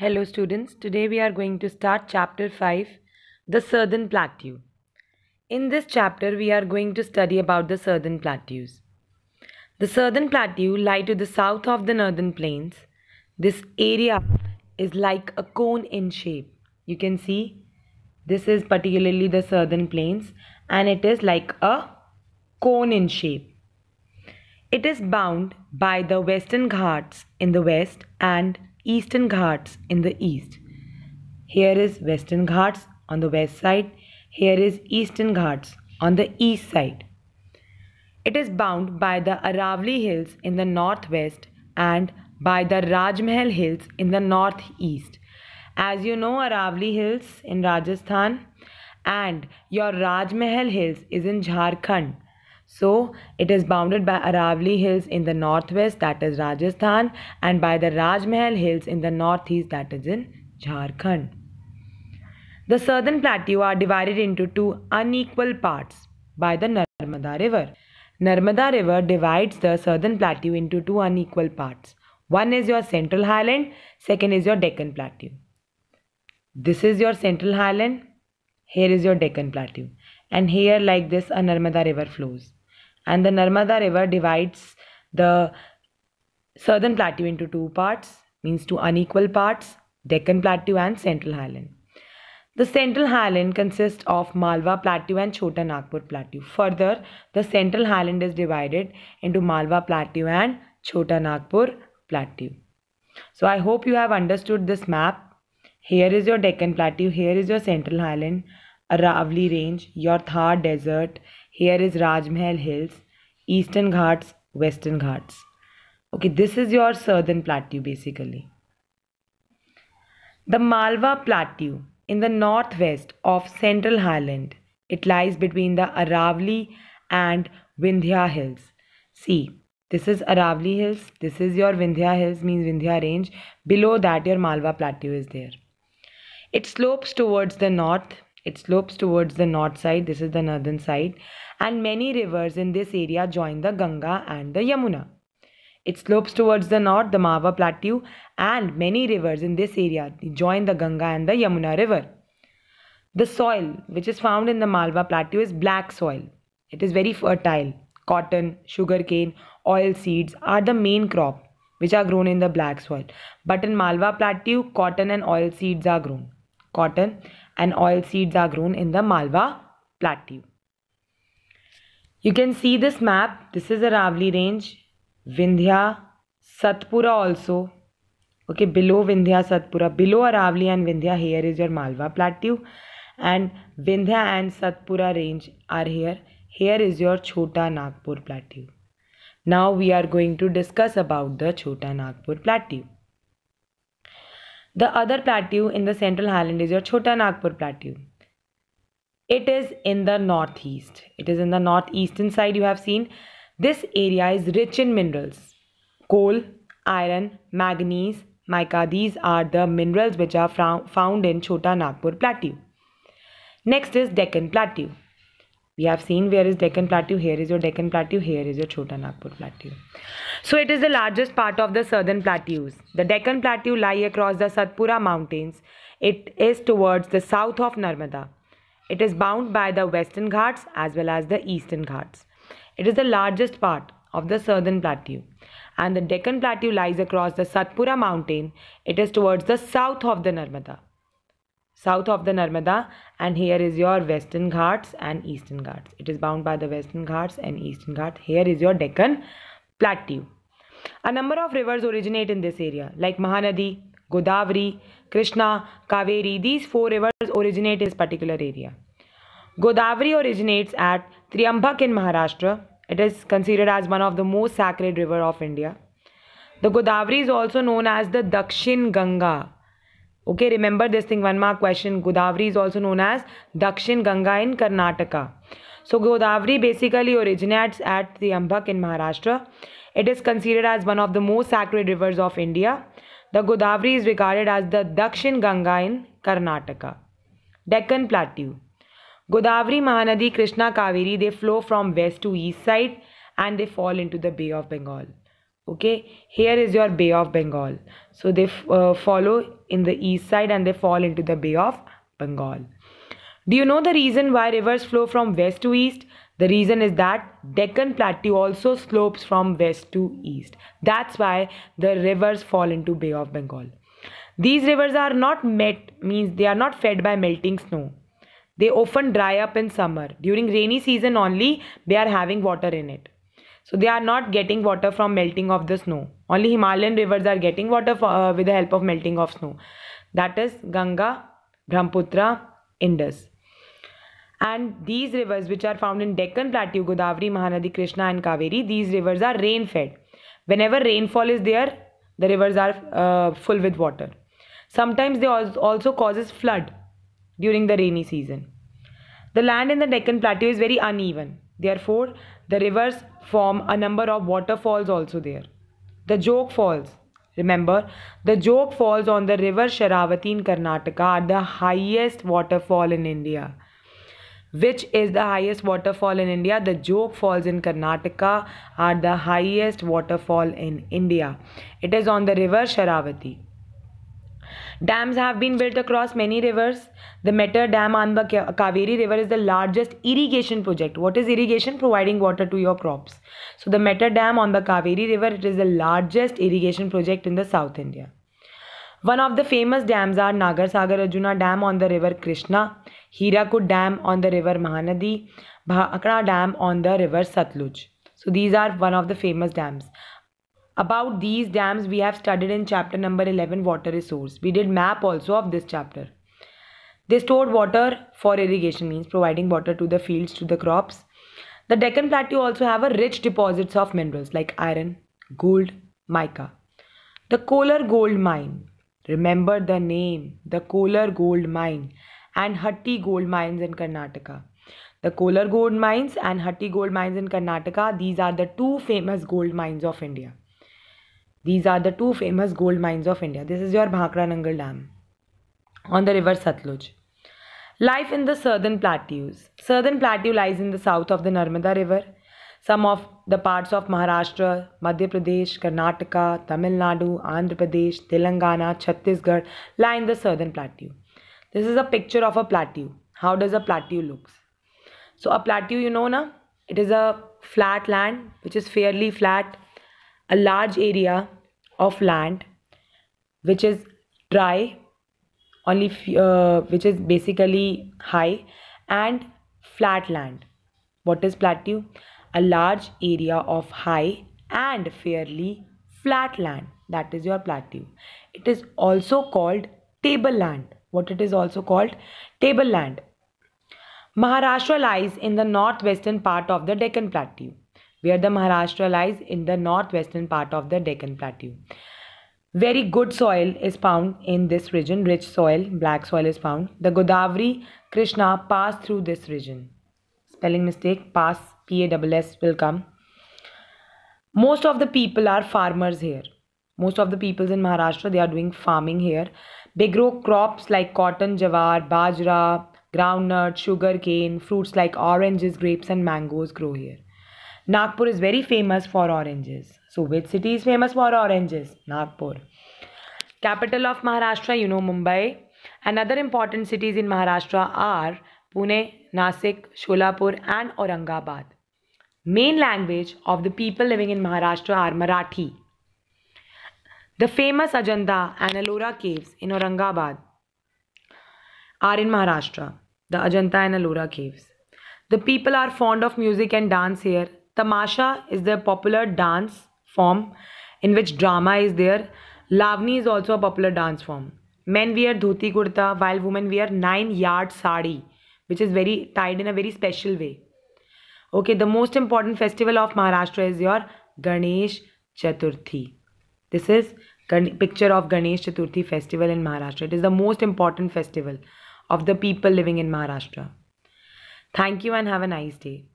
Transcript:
Hello students, today we are going to start chapter 5, the Southern Plateau. In this chapter, we are going to study about the Southern Plateaus. The Southern Plateau lie to the south of the Northern Plains. This area is like a cone in shape. You can see this is particularly the Southern Plains and it is like a cone in shape. It is bound by the Western Ghats in the west and Eastern Ghats in the east. Here is Western Ghats on the west side. Here is Eastern Ghats on the east side. It is bound by the Aravali Hills in the northwest and by the Rajmahal Hills in the northeast. As you know, Aravali Hills in Rajasthan and your Rajmahal Hills is in Jharkhand. So it is bounded by Aravali Hills in the northwest, that is Rajasthan, and by the Rajmahal Hills in the northeast, that is in Jharkhand. The southern plateau are divided into two unequal parts by the Narmada River. Narmada River divides the southern plateau into two unequal parts. One is your central highland, second is your Deccan plateau. This is your central highland, here is your Deccan plateau. And here like this a Narmada river flows and the Narmada River divides the southern plateau into two parts, means two unequal parts, Deccan Plateau and Central Highland. The Central Highland consists of Malwa Plateau and Chota Nagpur Plateau. Further, the Central Highland is divided into Malwa Plateau and Chota Nagpur Plateau. So I hope you have understood this map. Here is your Deccan Plateau, here is your Central Highland, Aravali Range, your Thar Desert, here is Rajmahal Hills, Eastern Ghats, Western Ghats. Okay, this is your southern plateau basically. The Malwa Plateau in the northwest of Central Highland. It lies between the Aravali and Vindhya Hills. See, this is Aravali Hills. This is your Vindhya Hills, means Vindhya Range. Below that, your Malwa Plateau is there. It slopes towards the north it slopes towards the north side, this is the northern side, and many rivers in this area join the Ganga and the Yamuna. It slopes towards the north, the Mawa Plateau, and many rivers in this area join the Ganga and the Yamuna river. The soil which is found in the Malwa Plateau is black soil. It is very fertile. Cotton, sugarcane, oil seeds are the main crop which are grown in the black soil. But in Malwa Plateau, cotton and oil seeds are grown. Cotton and oil seeds are grown in the Malwa Plateau. You can see this map. This is the Ravli range, Vindhya, Satpura also. Okay, below Vindhya, Satpura, below Aravli and Vindhya, here is your Malwa Plateau. And Vindhya and Satpura range are here. Here is your Chota Nagpur Plateau. Now we are going to discuss about the Chota Nagpur Plateau. The other plateau in the central highland is your Chota Nagpur plateau. It is in the northeast. It is in the northeastern side you have seen. This area is rich in minerals. Coal, iron, manganese, mica. These are the minerals which are found in Chota Nagpur plateau. Next is Deccan plateau. We have seen where is Deccan plateau. Here is your Deccan plateau. Here is your Chota Nagpur plateau. So it is the largest part of the southern plateaus. The Deccan Plateau lie across the Satpura mountains. It is towards the south of Narmada. It is bound by the western ghats as well as the eastern ghats. It is the largest part of the southern plateau. And the Deccan Plateau lies across the Satpura mountain. It is towards the south of the Narmada. South of the Narmada and here is your western ghats and eastern ghats. It is bound by the western ghats and eastern ghats. Here is your Deccan Plateau. A number of rivers originate in this area, like Mahanadi, Godavari, Krishna, Kaveri. These four rivers originate in this particular area. Godavari originates at Triambak in Maharashtra. It is considered as one of the most sacred river of India. The Godavari is also known as the Dakshin Ganga. Okay, remember this thing, one mark question. Godavari is also known as Dakshin Ganga in Karnataka. So Godavari basically originates at Triambak in Maharashtra. It is considered as one of the most sacred rivers of India. The Godavari is regarded as the Dakshin Ganga in Karnataka. Deccan Plateau. Godavari, Mahanadi, Krishna, Kaveri, they flow from west to east side and they fall into the Bay of Bengal. Okay, here is your Bay of Bengal. So they uh, follow in the east side and they fall into the Bay of Bengal. Do you know the reason why rivers flow from west to east? The reason is that Deccan Plateau also slopes from west to east. That's why the rivers fall into Bay of Bengal. These rivers are not met means they are not fed by melting snow. They often dry up in summer. During rainy season only they are having water in it. So they are not getting water from melting of the snow. Only Himalayan rivers are getting water for, uh, with the help of melting of snow. That is Ganga, Brahmaputra, Indus. And these rivers, which are found in Deccan Plateau, Godavari, Mahanadi, Krishna, and Kaveri, these rivers are rain fed. Whenever rainfall is there, the rivers are uh, full with water. Sometimes they also causes flood during the rainy season. The land in the Deccan Plateau is very uneven. Therefore, the rivers form a number of waterfalls also there. The Joke Falls. Remember, the Joke Falls on the river Sharavati in Karnataka the highest waterfall in India. Which is the highest waterfall in India? The Joke Falls in Karnataka are the highest waterfall in India. It is on the river Sharavati. Dams have been built across many rivers. The Metter Dam on the Kaveri River is the largest irrigation project. What is irrigation? Providing water to your crops. So the Metter Dam on the Kaveri River, it is the largest irrigation project in the South India. One of the famous dams are Nagar Sagar Arjuna Dam on the river Krishna Hirakud Dam on the river Mahanadi, Bhakra Dam on the river Satluj. So these are one of the famous dams. About these dams we have studied in chapter number 11 water resource. We did map also of this chapter. They stored water for irrigation means providing water to the fields to the crops. The Deccan Plateau also have a rich deposits of minerals like iron, gold, mica. The Kohler gold mine. Remember the name, the Kohler gold mine and Hatti gold mines in Karnataka. The Kolar gold mines and Hatti gold mines in Karnataka, these are the two famous gold mines of India. These are the two famous gold mines of India. This is your Bhakra Nangal Dam on the river Satluj. Life in the southern plateaus. Southern plateau lies in the south of the Narmada river. Some of the parts of Maharashtra, Madhya Pradesh, Karnataka, Tamil Nadu, Andhra Pradesh, Telangana, Chhattisgarh lie in the southern plateau. This is a picture of a plateau. How does a plateau looks? So a plateau, you know na, it is a flat land which is fairly flat, a large area of land which is dry, only uh, which is basically high and flat land. What is plateau? A large area of high and fairly flat land. That is your plateau. It is also called table land what it is also called tableland. Maharashtra lies in the northwestern part of the Deccan Plateau, where the Maharashtra lies in the northwestern part of the Deccan Plateau. Very good soil is found in this region, rich soil, black soil is found. The Godavari Krishna pass through this region. Spelling mistake, pass, P-A-S-S will come. Most of the people are farmers here most of the peoples in maharashtra they are doing farming here they grow crops like cotton jawar bajra groundnut sugar cane fruits like oranges grapes and mangoes grow here nagpur is very famous for oranges so which city is famous for oranges nagpur capital of maharashtra you know mumbai another important cities in maharashtra are pune nasik sholapur and aurangabad main language of the people living in maharashtra are marathi the famous Ajanta and Ellora caves in Aurangabad are in Maharashtra. The Ajanta and Ellora caves. The people are fond of music and dance here. Tamasha is their popular dance form in which drama is there. Lavni is also a popular dance form. Men wear dhoti kurta while women wear 9 yard sari which is very tied in a very special way. Okay, the most important festival of Maharashtra is your Ganesh Chaturthi. This is picture of Ganesh Chaturthi festival in Maharashtra. It is the most important festival of the people living in Maharashtra. Thank you and have a nice day.